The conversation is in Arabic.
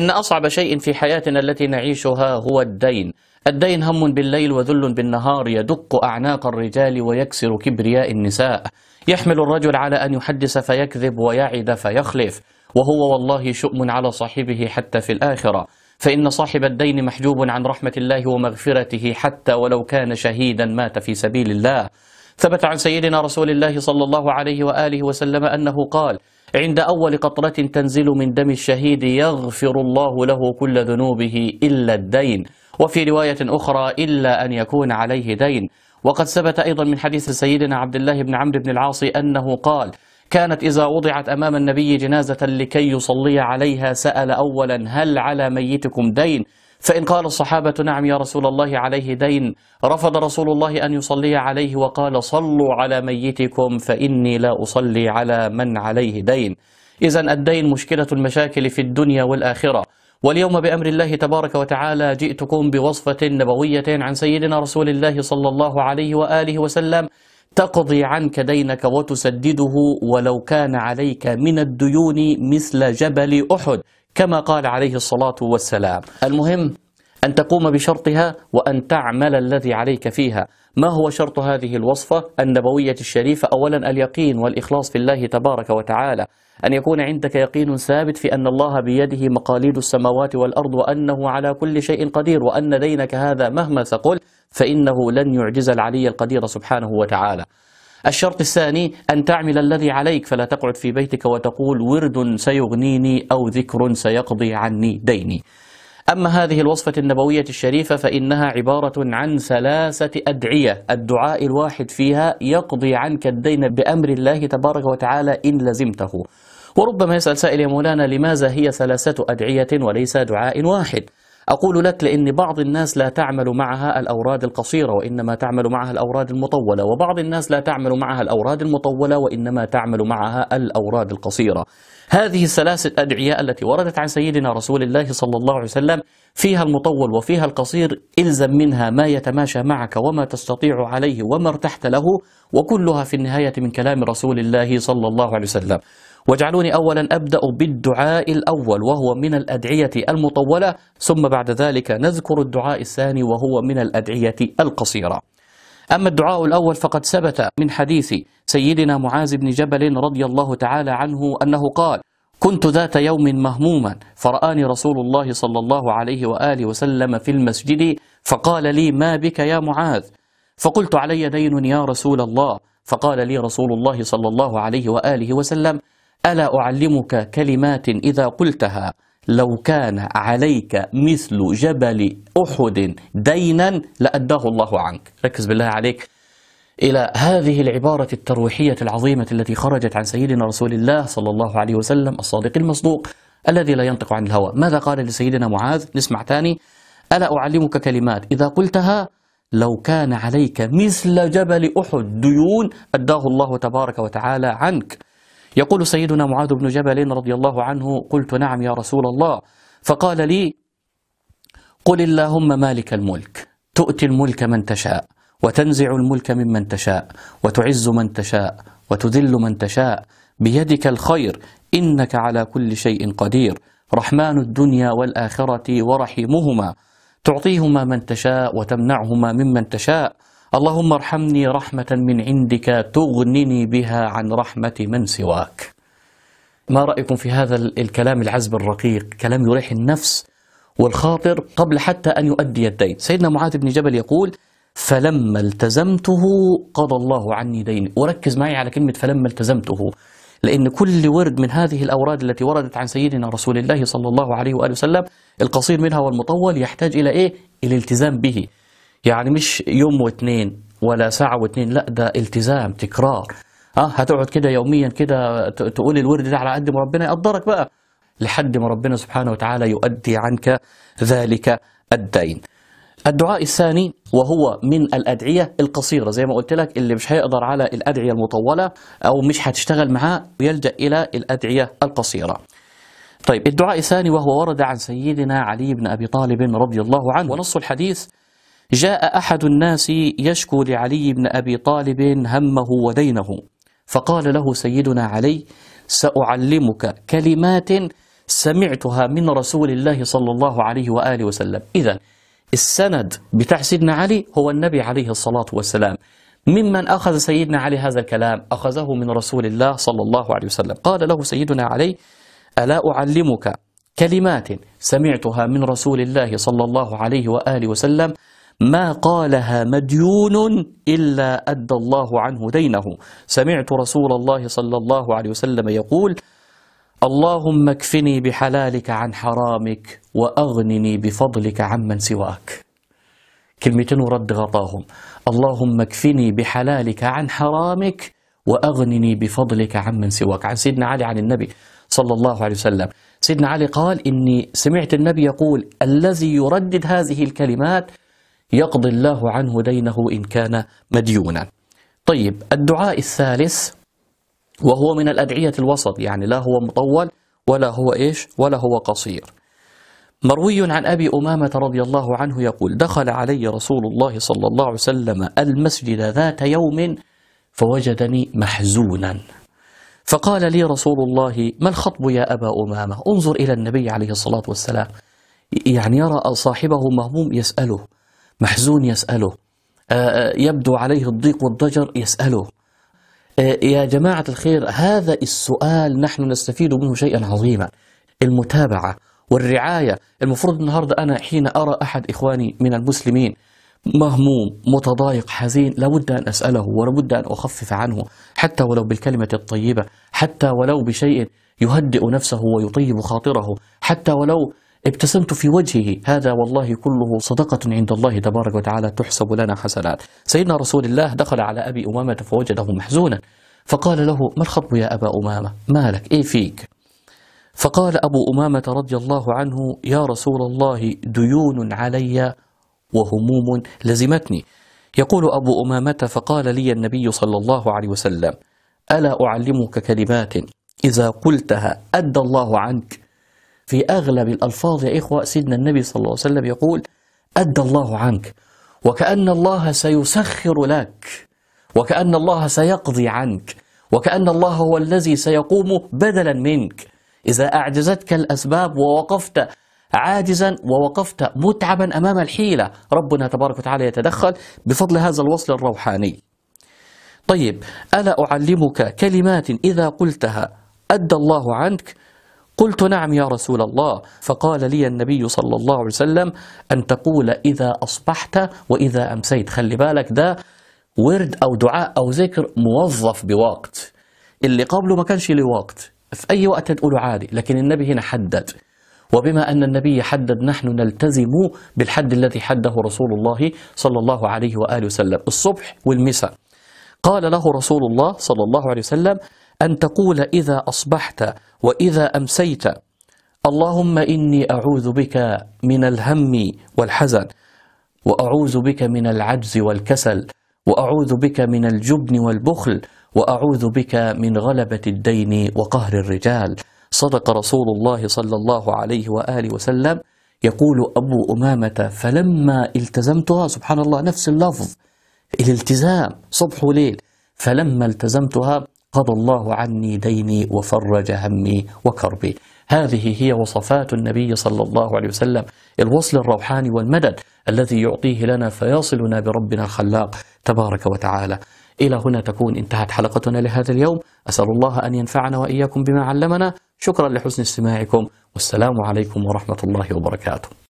إن أصعب شيء في حياتنا التي نعيشها هو الدين الدين هم بالليل وذل بالنهار يدق أعناق الرجال ويكسر كبرياء النساء يحمل الرجل على أن يحدث فيكذب ويعد فيخلف وهو والله شؤم على صاحبه حتى في الآخرة فإن صاحب الدين محجوب عن رحمة الله ومغفرته حتى ولو كان شهيدا مات في سبيل الله ثبت عن سيدنا رسول الله صلى الله عليه وآله وسلم أنه قال عند أول قطرة تنزل من دم الشهيد يغفر الله له كل ذنوبه إلا الدين وفي رواية أخرى إلا أن يكون عليه دين وقد ثبت أيضا من حديث سيدنا عبد الله بن عمرو بن العاص أنه قال كانت إذا وضعت أمام النبي جنازة لكي يصلي عليها سأل أولا هل على ميتكم دين فإن قال الصحابة نعم يا رسول الله عليه دين رفض رسول الله أن يصلي عليه وقال صلوا على ميتكم فإني لا أصلي على من عليه دين إذا الدين مشكلة المشاكل في الدنيا والآخرة واليوم بأمر الله تبارك وتعالى جئتكم بوصفة نبوية عن سيدنا رسول الله صلى الله عليه وآله وسلم تقضي عنك دينك وتسدده ولو كان عليك من الديون مثل جبل أحد كما قال عليه الصلاة والسلام المهم أن تقوم بشرطها وأن تعمل الذي عليك فيها ما هو شرط هذه الوصفة النبوية الشريفة أولا اليقين والإخلاص في الله تبارك وتعالى أن يكون عندك يقين ثابت في أن الله بيده مقاليد السماوات والأرض وأنه على كل شيء قدير وأن دينك هذا مهما ثقل فإنه لن يعجز العلي القدير سبحانه وتعالى الشرط الثاني أن تعمل الذي عليك فلا تقعد في بيتك وتقول ورد سيغنيني أو ذكر سيقضي عني ديني أما هذه الوصفة النبوية الشريفة فإنها عبارة عن ثلاثة أدعية الدعاء الواحد فيها يقضي عنك الدين بأمر الله تبارك وتعالى إن لزمته وربما يسأل سائل يا مولانا لماذا هي ثلاثة أدعية وليس دعاء واحد؟ أقول لك لأن بعض الناس لا تعمل معها الأوراد القصيرة وإنما تعمل معها الأوراد المطولة وبعض الناس لا تعمل معها الأوراد المطولة وإنما تعمل معها الأوراد القصيرة هذه الثلاث الأدعية التي وردت عن سيدنا رسول الله صلى الله عليه وسلم فيها المطول وفيها القصير الزم منها ما يتماشى معك وما تستطيع عليه وما ارتحت له وكلها في النهاية من كلام رسول الله صلى الله عليه وسلم واجعلوني أولا أبدأ بالدعاء الأول وهو من الأدعية المطولة ثم بعد ذلك نذكر الدعاء الثاني وهو من الأدعية القصيرة أما الدعاء الأول فقد ثبت من حديث سيدنا معاذ بن جبل رضي الله تعالى عنه أنه قال كنت ذات يوم مهموما فرآني رسول الله صلى الله عليه وآله وسلم في المسجد فقال لي ما بك يا معاذ فقلت علي دين يا رسول الله فقال لي رسول الله صلى الله عليه وآله وسلم ألا أعلمك كلمات إذا قلتها لو كان عليك مثل جبل أحد دينا لأداه الله عنك ركز بالله عليك إلى هذه العبارة الترويحية العظيمة التي خرجت عن سيدنا رسول الله صلى الله عليه وسلم الصادق المصدوق الذي لا ينطق عن الهوى ماذا قال لسيدنا معاذ نسمع ثاني ألا أعلمك كلمات إذا قلتها لو كان عليك مثل جبل أحد ديون أداه الله تبارك وتعالى عنك يقول سيدنا معاذ بن جبل رضي الله عنه قلت نعم يا رسول الله فقال لي قل اللهم مالك الملك تؤتي الملك من تشاء وتنزع الملك ممن تشاء وتعز من تشاء وتذل من تشاء بيدك الخير إنك على كل شيء قدير رحمن الدنيا والآخرة ورحيمهما تعطيهما من تشاء وتمنعهما ممن تشاء اللهم ارحمني رحمة من عندك تغنني بها عن رحمة من سواك ما رأيكم في هذا الكلام العزب الرقيق كلام يريح النفس والخاطر قبل حتى أن يؤدي الدين سيدنا معاذ بن جبل يقول فلما التزمته قضى الله عني ديني وركز معي على كلمة فلما التزمته لأن كل ورد من هذه الأوراد التي وردت عن سيدنا رسول الله صلى الله عليه وآله وسلم القصير منها والمطول يحتاج إلى إيه؟ الالتزام به يعني مش يوم واثنين ولا ساعة واثنين لا ده التزام تكرار اه هتقعد كده يوميا كده تقول الورد ده على قد ما ربنا يقدرك بقى لحد ما ربنا سبحانه وتعالى يؤدي عنك ذلك الدين الدعاء الثاني وهو من الأدعية القصيرة زي ما قلت لك اللي مش هيقدر على الأدعية المطولة أو مش هتشتغل معاه يلجأ إلى الأدعية القصيرة طيب الدعاء الثاني وهو ورد عن سيدنا علي بن أبي طالب رضي الله عنه ونص الحديث جاء أحد الناس يشكو لعلي بن أبي طالب همه ودينه فقال له سيدنا علي سأعلمك كلمات سمعتها من رسول الله صلى الله عليه وآله وسلم إذا السند بتاع سيدنا علي هو النبي عليه الصلاة والسلام ممن أخذ سيدنا علي هذا الكلام أخذه من رسول الله صلى الله عليه وسلم قال له سيدنا علي ألا أعلمك كلمات سمعتها من رسول الله صلى الله عليه وآله وسلم ما قالها مديون إلا أدى الله عنه دينه سمعت رسول الله صلى الله عليه وسلم يقول اللهم اكفني بحلالك عن حرامك وأغنني بفضلك عمن سواك كلمتين ورد غطاهم اللهم اكفني بحلالك عن حرامك وأغنني بفضلك عمن سواك عن سيدنا علي عن النبي صلى الله عليه وسلم سيدنا علي قال إني سمعت النبي يقول الذي يردد هذه الكلمات يقضي الله عنه دينه إن كان مديونا طيب الدعاء الثالث وهو من الأدعية الوسط يعني لا هو مطول ولا هو إيش ولا هو قصير مروي عن أبي أمامة رضي الله عنه يقول دخل علي رسول الله صلى الله عليه وسلم المسجد ذات يوم فوجدني محزونا فقال لي رسول الله ما الخطب يا أبا أمامة انظر إلى النبي عليه الصلاة والسلام يعني يرى صاحبه مهموم يسأله محزون يسأله آه، آه، يبدو عليه الضيق والضجر يسأله آه، يا جماعة الخير هذا السؤال نحن نستفيد منه شيئا عظيما المتابعة والرعاية المفروض النهاردة أنا حين أرى أحد إخواني من المسلمين مهموم متضايق حزين لابد أن أسأله ولابد أن أخفف عنه حتى ولو بالكلمة الطيبة حتى ولو بشيء يهدئ نفسه ويطيب خاطره حتى ولو ابتسمت في وجهه هذا والله كله صدقة عند الله تبارك وتعالى تحسب لنا حسنات سيدنا رسول الله دخل على أبي أمامة فوجده محزونا فقال له ما الخطب يا أبا أمامة مالك إيه فيك فقال أبو أمامة رضي الله عنه يا رسول الله ديون علي وهموم لزمتني يقول أبو أمامة فقال لي النبي صلى الله عليه وسلم ألا أعلمك كلمات إذا قلتها أدى الله عنك في أغلب الألفاظ يا إخوة سيدنا النبي صلى الله عليه وسلم يقول أدى الله عنك وكأن الله سيسخر لك وكأن الله سيقضي عنك وكأن الله هو الذي سيقوم بدلا منك إذا أعجزتك الأسباب ووقفت عاجزا ووقفت متعبا أمام الحيلة ربنا تبارك وتعالى يتدخل بفضل هذا الوصل الروحاني طيب ألا أعلمك كلمات إذا قلتها أدى الله عنك قلت نعم يا رسول الله فقال لي النبي صلى الله عليه وسلم أن تقول إذا أصبحت وإذا أمسيت خلي بالك ده ورد أو دعاء أو ذكر موظف بوقت اللي قبله ما كانش له وقت في أي وقت تقوله عادي لكن النبي هنا حدد وبما أن النبي حدد نحن نلتزم بالحد الذي حده رسول الله صلى الله عليه وآله وسلم الصبح والمساء قال له رسول الله صلى الله عليه وسلم أن تقول إذا أصبحت وإذا أمسيت اللهم إني أعوذ بك من الهم والحزن وأعوذ بك من العجز والكسل وأعوذ بك من الجبن والبخل وأعوذ بك من غلبة الدين وقهر الرجال صدق رسول الله صلى الله عليه وآله وسلم يقول أبو أمامة فلما التزمتها سبحان الله نفس اللفظ الالتزام صبح وليل فلما التزمتها قضى الله عني ديني وفرج همي وكربي هذه هي وصفات النبي صلى الله عليه وسلم الوصل الروحاني والمدد الذي يعطيه لنا فيصلنا بربنا الخلاق تبارك وتعالى إلى هنا تكون انتهت حلقتنا لهذا اليوم أسأل الله أن ينفعنا وإياكم بما علمنا شكرا لحسن استماعكم والسلام عليكم ورحمة الله وبركاته